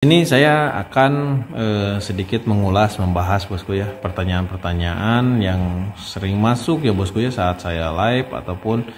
Ini saya akan eh, sedikit mengulas, membahas bosku ya pertanyaan-pertanyaan yang sering masuk ya bosku ya saat saya live ataupun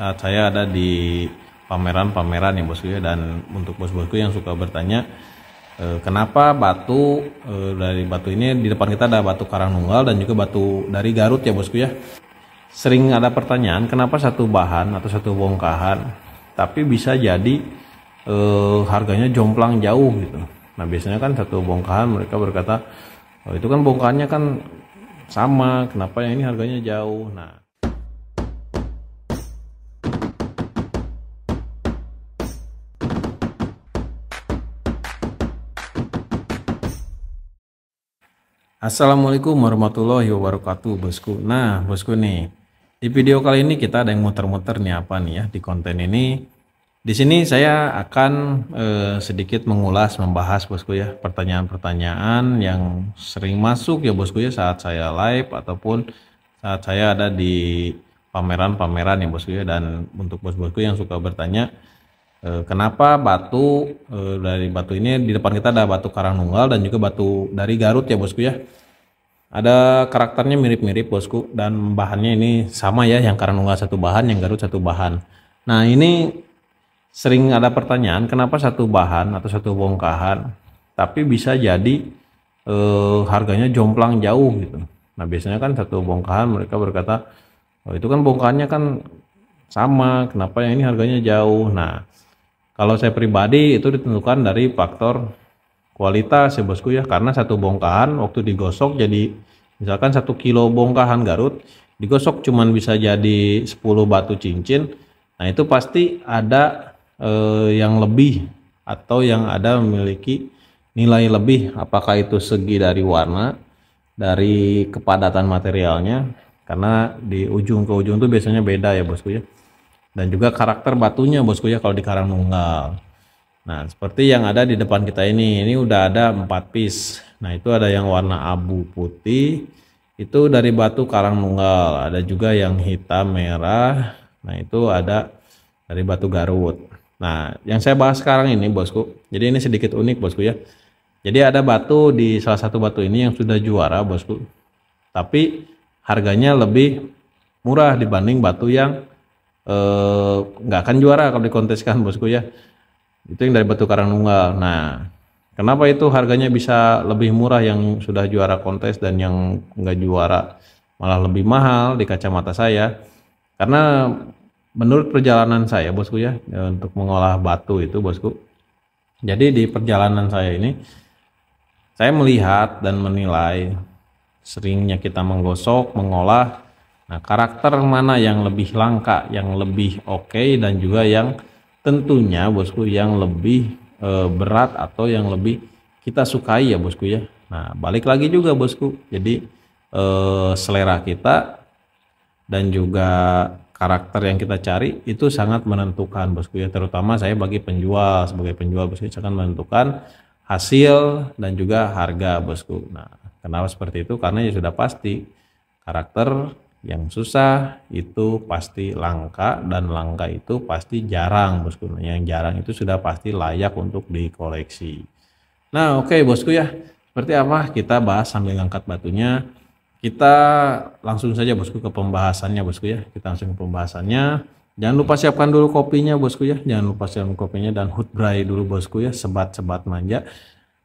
saat saya ada di pameran-pameran ya bosku ya dan untuk bos-bosku yang suka bertanya eh, kenapa batu eh, dari batu ini di depan kita ada batu karang nunggal dan juga batu dari Garut ya bosku ya sering ada pertanyaan kenapa satu bahan atau satu bongkahan tapi bisa jadi e, harganya jomplang jauh gitu nah biasanya kan satu bongkahan mereka berkata oh, itu kan bongkahannya kan sama kenapa yang ini harganya jauh nah Assalamualaikum warahmatullahi wabarakatuh bosku Nah bosku nih di video kali ini kita ada yang muter-muter nih apa nih ya di konten ini di sini saya akan eh, sedikit mengulas, membahas bosku ya pertanyaan-pertanyaan yang sering masuk ya bosku ya saat saya live ataupun saat saya ada di pameran-pameran ya bosku ya dan untuk bos-bosku yang suka bertanya eh, kenapa batu eh, dari batu ini di depan kita ada batu karang nunggal dan juga batu dari Garut ya bosku ya ada karakternya mirip-mirip bosku dan bahannya ini sama ya yang karang nunggal satu bahan yang Garut satu bahan. Nah ini sering ada pertanyaan kenapa satu bahan atau satu bongkahan tapi bisa jadi e, harganya jomplang jauh gitu. Nah biasanya kan satu bongkahan mereka berkata oh, itu kan bongkahannya kan sama kenapa yang ini harganya jauh. Nah kalau saya pribadi itu ditentukan dari faktor kualitas ya bosku ya karena satu bongkahan waktu digosok jadi misalkan satu kilo bongkahan Garut digosok cuman bisa jadi 10 batu cincin. Nah itu pasti ada eh, yang lebih atau yang ada memiliki nilai lebih apakah itu segi dari warna dari kepadatan materialnya karena di ujung ke ujung itu biasanya beda ya bosku ya dan juga karakter batunya bosku ya kalau di karang nunggal nah seperti yang ada di depan kita ini ini udah ada empat piece nah itu ada yang warna abu putih itu dari batu karang nunggal ada juga yang hitam merah nah itu ada dari batu garut Nah, yang saya bahas sekarang ini, bosku. Jadi ini sedikit unik, bosku ya. Jadi ada batu di salah satu batu ini yang sudah juara, bosku. Tapi harganya lebih murah dibanding batu yang eh, nggak eh, akan juara kalau dikonteskan, bosku ya. Itu yang dari batu karang nunggal. Nah, kenapa itu harganya bisa lebih murah yang sudah juara kontes dan yang nggak juara malah lebih mahal di kacamata saya? Karena menurut perjalanan saya bosku ya, ya untuk mengolah batu itu bosku jadi di perjalanan saya ini saya melihat dan menilai seringnya kita menggosok mengolah nah karakter mana yang lebih langka yang lebih oke okay, dan juga yang tentunya bosku yang lebih e, berat atau yang lebih kita sukai ya bosku ya nah balik lagi juga bosku jadi e, selera kita dan juga karakter yang kita cari itu sangat menentukan bosku ya terutama saya bagi penjual sebagai penjual bosku akan menentukan hasil dan juga harga bosku nah kenapa seperti itu karena ya sudah pasti karakter yang susah itu pasti langka dan langka itu pasti jarang bosku nah, yang jarang itu sudah pasti layak untuk dikoleksi nah oke okay, bosku ya seperti apa kita bahas sambil ngangkat batunya kita langsung saja bosku ke pembahasannya bosku ya. Kita langsung ke pembahasannya. Jangan lupa siapkan dulu kopinya bosku ya. Jangan lupa siapkan kopinya dan dry dulu bosku ya. Sebat-sebat manja.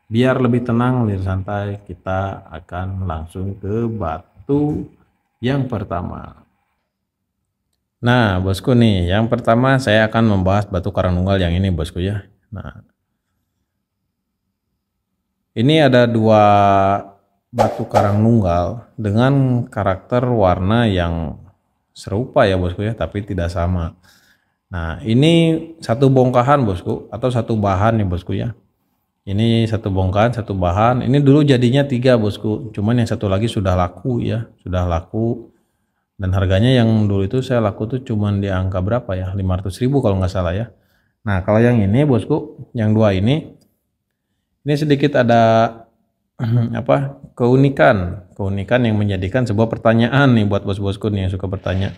Biar lebih tenang, lebih santai. Kita akan langsung ke batu yang pertama. Nah bosku nih, yang pertama saya akan membahas batu karang nunggal yang ini bosku ya. Nah, ini ada dua batu karang nunggal dengan karakter warna yang serupa ya bosku ya tapi tidak sama nah ini satu bongkahan bosku atau satu bahan nih bosku ya ini satu bongkahan satu bahan ini dulu jadinya tiga bosku cuman yang satu lagi sudah laku ya sudah laku dan harganya yang dulu itu saya laku tuh cuman di angka berapa ya ribu kalau nggak salah ya nah kalau yang ini bosku yang dua ini ini sedikit ada apa keunikan, keunikan yang menjadikan sebuah pertanyaan nih buat bos-bosku nih yang suka bertanya.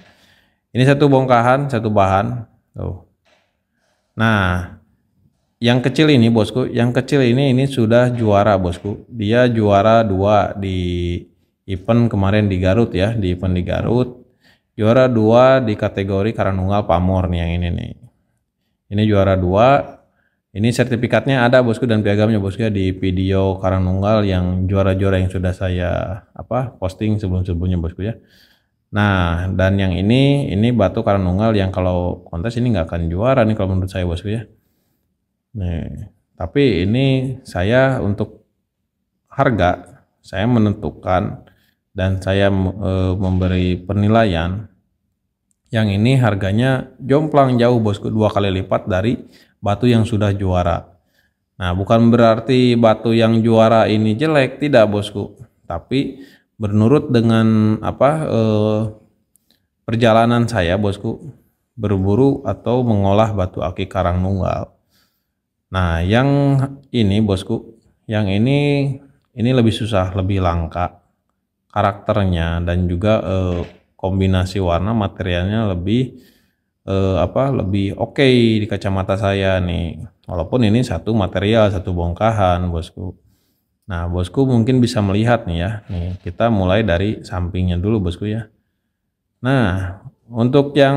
Ini satu bongkahan, satu bahan. Tuh. Nah, yang kecil ini bosku, yang kecil ini ini sudah juara bosku. Dia juara dua di event kemarin di Garut ya, di event di Garut. Juara dua di kategori Karanunggal Pamor nih yang ini nih. Ini juara dua ini sertifikatnya ada bosku dan piagamnya bosku ya, di video Karangnunggal yang juara-juara yang sudah saya apa posting sebelum-sebelumnya bosku ya. Nah dan yang ini ini batu Karangnunggal yang kalau kontes ini nggak akan juara nih kalau menurut saya bosku ya. Nih tapi ini saya untuk harga saya menentukan dan saya e, memberi penilaian. Yang ini harganya jomplang jauh bosku dua kali lipat dari batu yang sudah juara. Nah, bukan berarti batu yang juara ini jelek, tidak, Bosku. Tapi menurut dengan apa eh, perjalanan saya, Bosku, berburu atau mengolah batu akik karang nunggal. Nah, yang ini, Bosku, yang ini ini lebih susah, lebih langka karakternya dan juga eh, kombinasi warna materialnya lebih eh, apa lebih oke okay di kacamata saya nih. Walaupun ini satu material, satu bongkahan, Bosku. Nah, Bosku mungkin bisa melihat nih ya. Nih, kita mulai dari sampingnya dulu, Bosku ya. Nah, untuk yang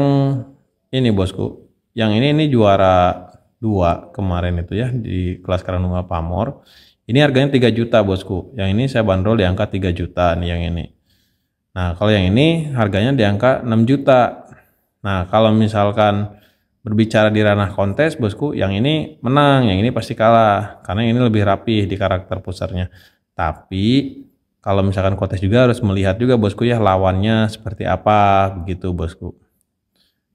ini, Bosku. Yang ini ini juara dua kemarin itu ya di kelas karanunga Pamor. Ini harganya 3 juta bosku. Yang ini saya bandrol di angka 3 juta nih yang ini. Nah kalau yang ini harganya di angka 6 juta. Nah, kalau misalkan berbicara di ranah kontes, bosku, yang ini menang, yang ini pasti kalah. Karena ini lebih rapih di karakter pusarnya. Tapi kalau misalkan kontes juga harus melihat juga bosku ya lawannya seperti apa begitu bosku.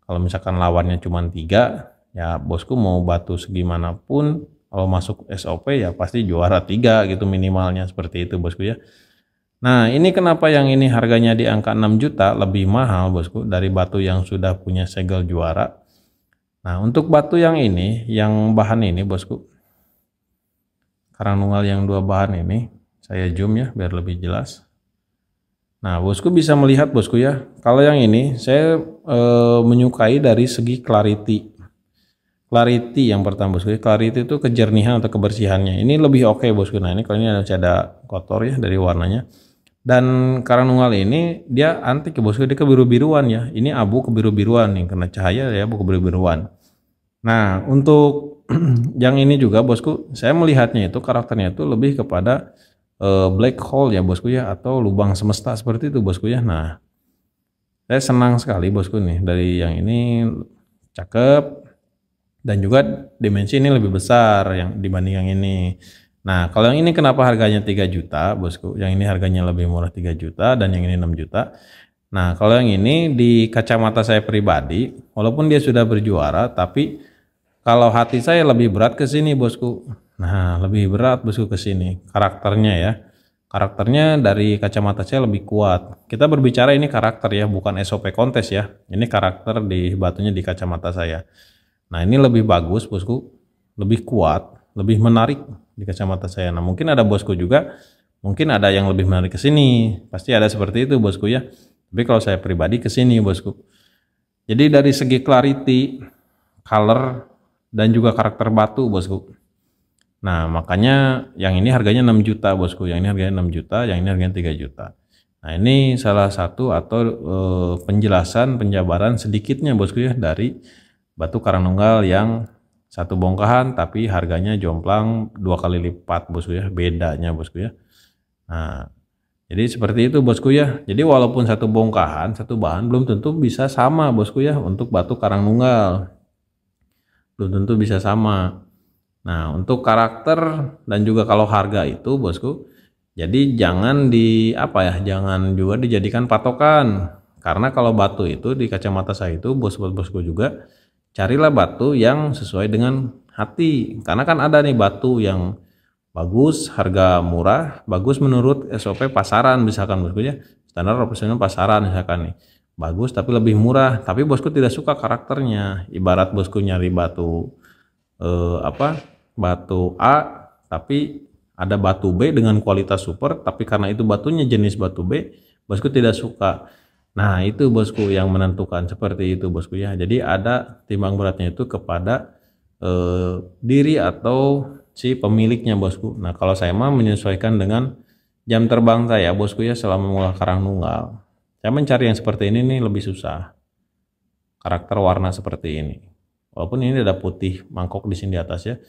Kalau misalkan lawannya cuma tiga, ya bosku mau batu segimanapun, kalau masuk SOP ya pasti juara tiga gitu minimalnya seperti itu bosku ya. Nah, ini kenapa yang ini harganya di angka 6 juta lebih mahal, Bosku, dari batu yang sudah punya segel juara. Nah, untuk batu yang ini, yang bahan ini, Bosku. Karang nungal yang dua bahan ini, saya zoom ya biar lebih jelas. Nah, Bosku bisa melihat, Bosku ya. Kalau yang ini saya e, menyukai dari segi clarity. Clarity yang pertama, Bosku. Ya, clarity itu kejernihan atau kebersihannya. Ini lebih oke, okay, Bosku. Nah, ini kalau ini ada kotor ya dari warnanya dan nunggal ini dia antik ya bosku, dia kebiru-biruan ya. Ini abu kebiru-biruan yang kena cahaya ya abu kebiru-biruan. Nah untuk yang ini juga bosku, saya melihatnya itu karakternya itu lebih kepada uh, black hole ya bosku ya, atau lubang semesta seperti itu bosku ya. Nah saya senang sekali bosku nih dari yang ini cakep dan juga dimensi ini lebih besar yang dibanding yang ini. Nah, kalau yang ini kenapa harganya 3 juta, Bosku? Yang ini harganya lebih murah 3 juta dan yang ini 6 juta. Nah, kalau yang ini di kacamata saya pribadi, walaupun dia sudah berjuara tapi kalau hati saya lebih berat ke sini, Bosku. Nah, lebih berat Bosku ke sini karakternya ya. Karakternya dari kacamata saya lebih kuat. Kita berbicara ini karakter ya, bukan SOP kontes ya. Ini karakter di batunya di kacamata saya. Nah, ini lebih bagus, Bosku. Lebih kuat, lebih menarik di kacamata saya. Nah mungkin ada bosku juga, mungkin ada yang lebih menarik ke sini. Pasti ada seperti itu bosku ya. Tapi kalau saya pribadi ke sini bosku. Jadi dari segi clarity, color, dan juga karakter batu bosku. Nah makanya yang ini harganya 6 juta bosku, yang ini harganya 6 juta, yang ini harganya 3 juta. Nah ini salah satu atau e, penjelasan penjabaran sedikitnya bosku ya dari batu karang nunggal yang satu bongkahan tapi harganya jomplang dua kali lipat bosku ya bedanya bosku ya nah jadi seperti itu bosku ya jadi walaupun satu bongkahan satu bahan belum tentu bisa sama bosku ya untuk batu karang nunggal belum tentu bisa sama nah untuk karakter dan juga kalau harga itu bosku jadi jangan di apa ya, jangan juga dijadikan patokan. Karena kalau batu itu di kacamata saya itu bos bosku juga carilah batu yang sesuai dengan hati. Karena kan ada nih batu yang bagus, harga murah, bagus menurut SOP pasaran misalkan bosku ya. Standar profesional pasaran misalkan nih. Bagus tapi lebih murah, tapi bosku tidak suka karakternya. Ibarat bosku nyari batu eh, apa? Batu A tapi ada batu B dengan kualitas super, tapi karena itu batunya jenis batu B, bosku tidak suka. Nah, itu bosku yang menentukan seperti itu bosku ya. Jadi ada timbang beratnya itu kepada e, diri atau si pemiliknya bosku. Nah, kalau saya mah menyesuaikan dengan jam terbang saya bosku ya selama mengolah karang nunggal Saya mencari yang seperti ini nih lebih susah. Karakter warna seperti ini. Walaupun ini ada putih mangkok di sini di atas ya.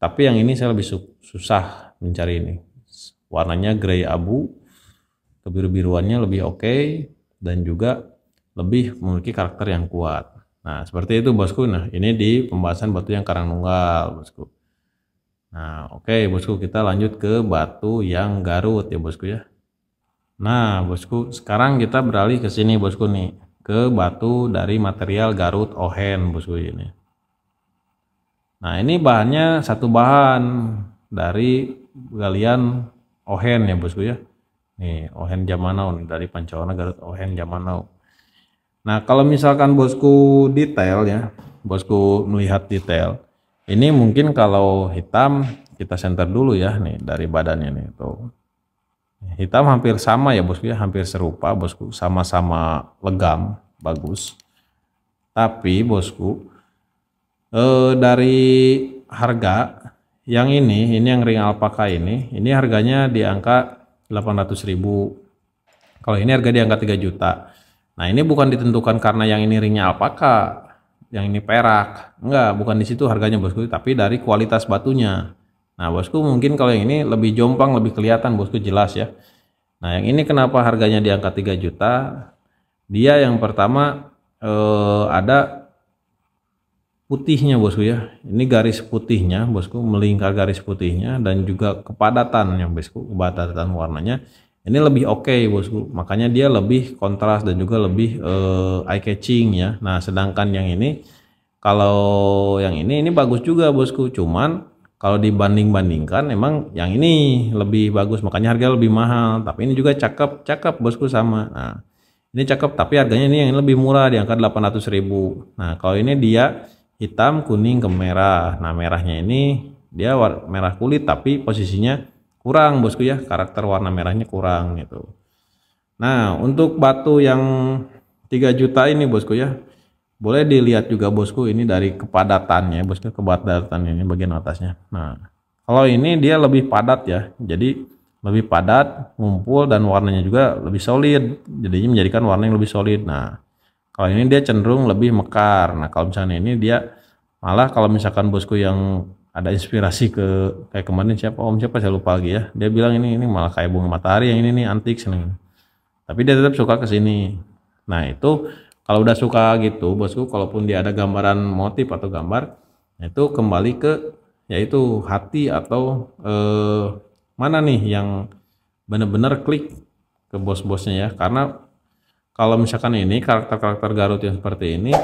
Tapi yang ini saya lebih su susah mencari ini. Warnanya grey abu, kebiru-biruannya lebih oke, okay dan juga lebih memiliki karakter yang kuat. Nah, seperti itu bosku. Nah, ini di pembahasan batu yang karang nunggal, bosku. Nah, oke okay, bosku, kita lanjut ke batu yang Garut ya, bosku ya. Nah, bosku, sekarang kita beralih ke sini, bosku nih, ke batu dari material Garut Ohen, bosku ini. Nah, ini bahannya satu bahan dari galian Ohen ya, bosku ya. Nih, ohen jamanau dari pancawarna Garut ohen jamanau. Nah, kalau misalkan bosku detail ya, bosku melihat detail. Ini mungkin kalau hitam kita center dulu ya nih dari badannya nih tuh. Hitam hampir sama ya bosku ya, hampir serupa bosku, sama-sama legam, bagus. Tapi bosku eh, dari harga yang ini, ini yang ring alpaka ini, ini harganya di angka 800 ribu kalau ini harga di angka 3 juta nah ini bukan ditentukan karena yang ini ringnya alpaka yang ini perak enggak bukan di situ harganya bosku tapi dari kualitas batunya nah bosku mungkin kalau yang ini lebih jompang lebih kelihatan bosku jelas ya nah yang ini kenapa harganya di angka 3 juta dia yang pertama eh, ada putihnya bosku ya ini garis putihnya bosku melingkar garis putihnya dan juga kepadatan yang bosku kepadatan warnanya ini lebih oke okay, bosku makanya dia lebih kontras dan juga lebih uh, eh, eye catching ya nah sedangkan yang ini kalau yang ini ini bagus juga bosku cuman kalau dibanding-bandingkan emang yang ini lebih bagus makanya harga lebih mahal tapi ini juga cakep cakep bosku sama nah ini cakep tapi harganya ini yang lebih murah di angka ribu. nah kalau ini dia hitam, kuning ke merah. Nah, merahnya ini dia merah kulit tapi posisinya kurang, Bosku ya. Karakter warna merahnya kurang gitu. Nah, untuk batu yang 3 juta ini, Bosku ya. Boleh dilihat juga, Bosku, ini dari kepadatannya, Bosku, kepadatan ini bagian atasnya. Nah, kalau ini dia lebih padat ya. Jadi lebih padat, ngumpul dan warnanya juga lebih solid. Jadinya menjadikan warna yang lebih solid. Nah, kalau ini dia cenderung lebih mekar. Nah, kalau misalnya ini dia malah kalau misalkan bosku yang ada inspirasi ke kayak kemarin siapa om siapa saya lupa lagi ya. Dia bilang ini ini malah kayak bunga matahari yang ini nih antik seneng. Tapi dia tetap suka ke sini. Nah, itu kalau udah suka gitu bosku kalaupun dia ada gambaran motif atau gambar itu kembali ke yaitu hati atau eh, mana nih yang benar-benar klik ke bos-bosnya ya karena kalau misalkan ini karakter-karakter Garut yang seperti ini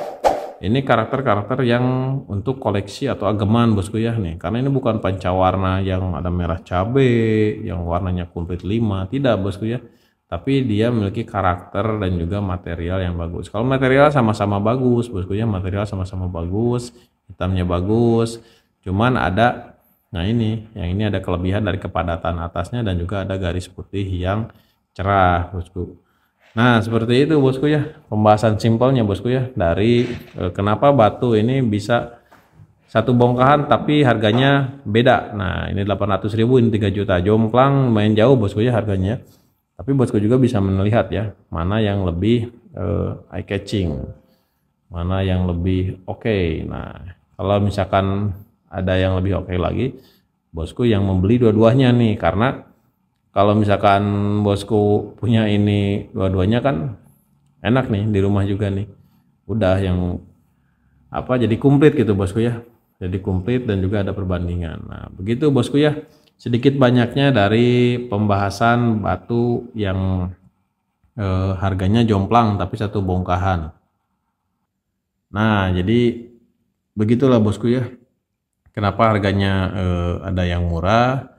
ini karakter-karakter yang untuk koleksi atau ageman bosku ya nih karena ini bukan pancawarna yang ada merah cabe yang warnanya kumplit 5 tidak bosku ya tapi dia memiliki karakter dan juga material yang bagus kalau material sama-sama bagus bosku ya material sama-sama bagus hitamnya bagus cuman ada nah ini yang ini ada kelebihan dari kepadatan atasnya dan juga ada garis putih yang cerah bosku Nah, seperti itu bosku ya. Pembahasan simpelnya bosku ya dari eh, kenapa batu ini bisa satu bongkahan tapi harganya beda. Nah, ini 800 ribu ini 3 juta. Jomplang main jauh bosku ya harganya. Tapi bosku juga bisa melihat ya, mana yang lebih eh, eye catching. Mana yang lebih oke. Okay. Nah, kalau misalkan ada yang lebih oke okay lagi, bosku yang membeli dua-duanya nih karena kalau misalkan bosku punya ini dua-duanya kan enak nih di rumah juga nih udah yang apa jadi komplit gitu bosku ya jadi komplit dan juga ada perbandingan nah begitu bosku ya sedikit banyaknya dari pembahasan batu yang eh, harganya jomplang tapi satu bongkahan nah jadi begitulah bosku ya kenapa harganya eh, ada yang murah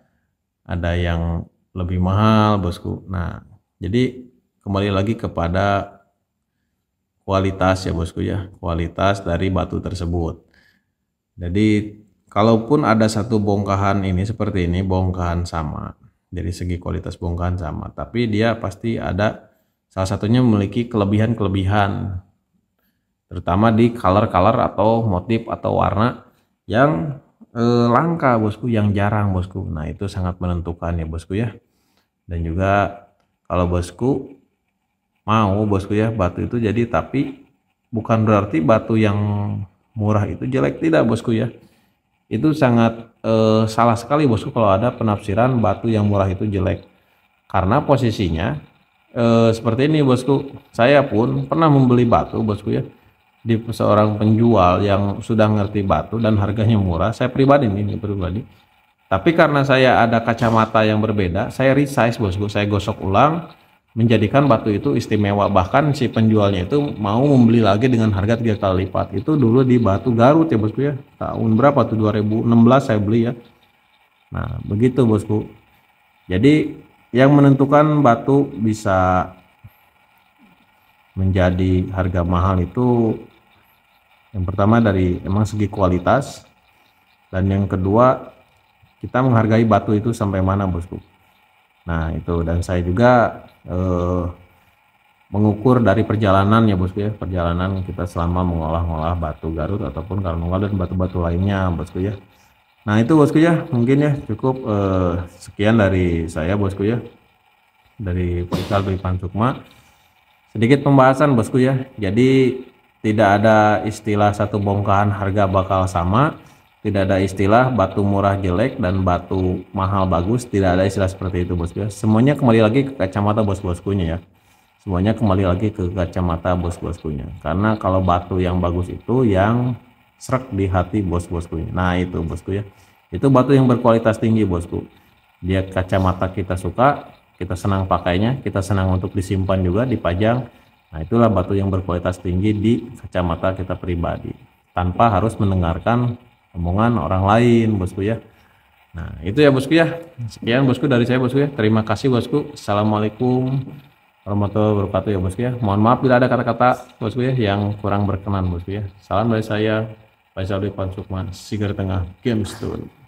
ada yang lebih mahal bosku. Nah, jadi kembali lagi kepada kualitas ya bosku ya, kualitas dari batu tersebut. Jadi kalaupun ada satu bongkahan ini seperti ini, bongkahan sama. Dari segi kualitas bongkahan sama, tapi dia pasti ada salah satunya memiliki kelebihan-kelebihan terutama di color-color atau motif atau warna yang Eh, langka bosku yang jarang bosku nah itu sangat menentukan ya bosku ya dan juga kalau bosku mau bosku ya batu itu jadi tapi bukan berarti batu yang murah itu jelek tidak bosku ya itu sangat eh, salah sekali bosku kalau ada penafsiran batu yang murah itu jelek karena posisinya eh, seperti ini bosku saya pun pernah membeli batu bosku ya di seorang penjual yang sudah ngerti batu dan harganya murah. Saya pribadi ini pribadi. Tapi karena saya ada kacamata yang berbeda, saya resize bosku, saya gosok ulang, menjadikan batu itu istimewa. Bahkan si penjualnya itu mau membeli lagi dengan harga tiga kali lipat. Itu dulu di batu Garut ya bosku ya. Tahun berapa tuh 2016 saya beli ya. Nah begitu bosku. Jadi yang menentukan batu bisa menjadi harga mahal itu yang pertama dari emang segi kualitas dan yang kedua kita menghargai batu itu sampai mana bosku. Nah itu dan saya juga eh, mengukur dari perjalanan ya bosku ya perjalanan kita selama mengolah-ngolah batu garut ataupun karnungal dan batu-batu lainnya bosku ya. Nah itu bosku ya mungkin ya cukup eh, sekian dari saya bosku ya dari Polkal Dwi Sukma sedikit pembahasan bosku ya. Jadi tidak ada istilah satu bongkahan harga bakal sama, tidak ada istilah batu murah jelek dan batu mahal bagus, tidak ada istilah seperti itu bosku. Semuanya kembali lagi ke kacamata bos-boskunya ya. Semuanya kembali lagi ke kacamata bos-boskunya. Karena kalau batu yang bagus itu yang serak di hati bos-boskunya. Nah itu bosku ya. Itu batu yang berkualitas tinggi bosku. Dia kacamata kita suka, kita senang pakainya, kita senang untuk disimpan juga, dipajang, Nah, itulah batu yang berkualitas tinggi di kacamata kita pribadi, tanpa harus mendengarkan omongan orang lain, bosku ya. Nah, itu ya bosku ya. Sekian bosku dari saya bosku ya. Terima kasih bosku. Assalamualaikum warahmatullahi wabarakatuh ya bosku ya. Mohon maaf bila ada kata-kata bosku ya yang kurang berkenan bosku ya. Salam dari saya Faisal Depan Sukman, Sigar Tengah, Gemstone.